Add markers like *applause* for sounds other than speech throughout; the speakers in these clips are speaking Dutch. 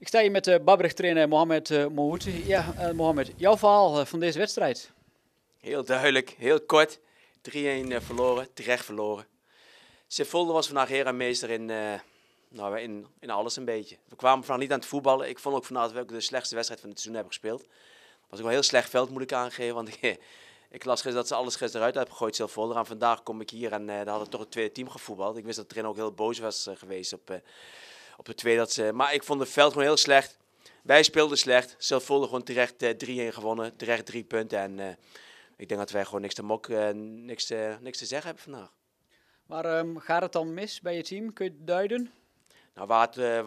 Ik sta hier met de eh, Babrig trainer Mohamed eh, Mohouti. Ja, eh, Mohamed, jouw verhaal van deze wedstrijd? Heel duidelijk, heel kort. 3-1 verloren, terecht verloren. Sevolde was vandaag heer en meester in, nou, in, in alles een beetje. We kwamen vandaag niet aan het voetballen. Ik vond ook vanavond dat we de slechtste wedstrijd van het seizoen hebben gespeeld. was ook wel heel slecht veld, moet ik aangeven. Want *laughs* ik las gisteren dat ze alles gisteren uit hebben gegooid, Sevolde. En vandaag kom ik hier en daar hadden toch het tweede team gevoetbald. Ik wist dat de trainer ook heel boos was geweest op op de twee dat ze... Maar ik vond het veld gewoon heel slecht. Wij speelden slecht. Zelfvolle gewoon terecht 3-1 eh, gewonnen. Terecht drie punten. En eh, ik denk dat wij gewoon niks te, mok, eh, niks niks te zeggen hebben vandaag. Maar ehm, gaat het dan mis bij je team? Kun je het duiden? Nou, waar het, uh,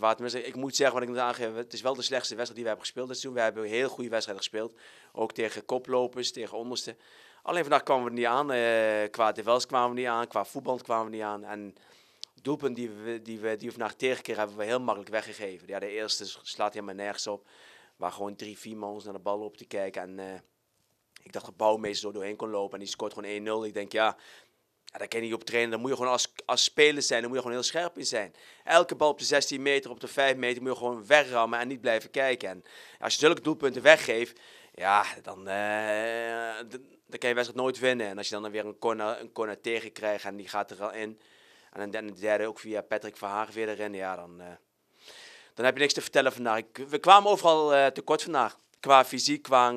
waar, mis, ik moet zeggen wat ik moet aangeven. Het is wel de slechtste wedstrijd die we hebben gespeeld dit seizoen. We hebben heel goede wedstrijden gespeeld. Ook tegen koplopers, tegen onderste. Alleen vandaag kwamen we er niet aan. Uh, qua Devels kwamen we niet aan. Qua voetbal kwamen we niet aan. En doelpunten die, we, die, we, die we tegenkeer hebben we heel makkelijk weggegeven. Ja, de eerste slaat helemaal nergens op. Waar gewoon drie, vier man naar de bal op te kijken. En eh, ik dacht dat Bouwmeester zo doorheen kon lopen. En die scoort gewoon 1-0. Ik denk, ja, dat daar kan je niet op trainen. Dan moet je gewoon als, als speler zijn. Dan moet je gewoon heel scherp in zijn. Elke bal op de 16 meter, op de 5 meter moet je gewoon wegrammen en niet blijven kijken. En als je zulke doelpunten weggeeft, ja, eh, dan, dan kan je wedstrijd nooit winnen. En als je dan weer een corner, een corner tegenkrijgt en die gaat er al in. En dan de derde ook via Patrick Verhaar weer erin. Ja, dan, eh, dan heb je niks te vertellen vandaag. we kwamen overal eh, tekort vandaag. Qua fysiek, qua,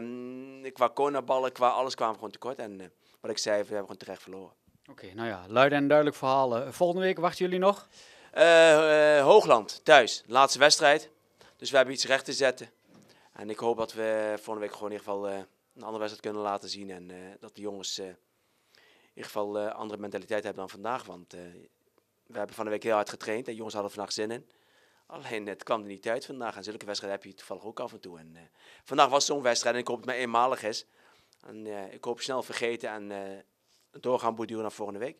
uh, qua cornerballen, qua alles kwamen we gewoon tekort. En eh, wat ik zei, we hebben gewoon terecht verloren. Oké, nou ja, luid en duidelijk verhalen. Volgende week wachten jullie nog? Hoogland, thuis. Laatste wedstrijd. Dus we hebben iets recht te zetten. En ik hoop dat we volgende week gewoon in ieder geval een andere wedstrijd kunnen laten zien. En dat de jongens ieder geval uh, andere mentaliteit hebben dan vandaag. Want eh, we hebben van de week heel hard getraind. En jongens hadden vandaag zin in. Alleen het kwam er niet uit vandaag. En zulke wedstrijden heb je toevallig ook af en toe. En, eh, vandaag was zo'n wedstrijd en ik hoop het maar eenmalig is. En ik hoop snel vergeten en doorgaan borduren naar volgende week.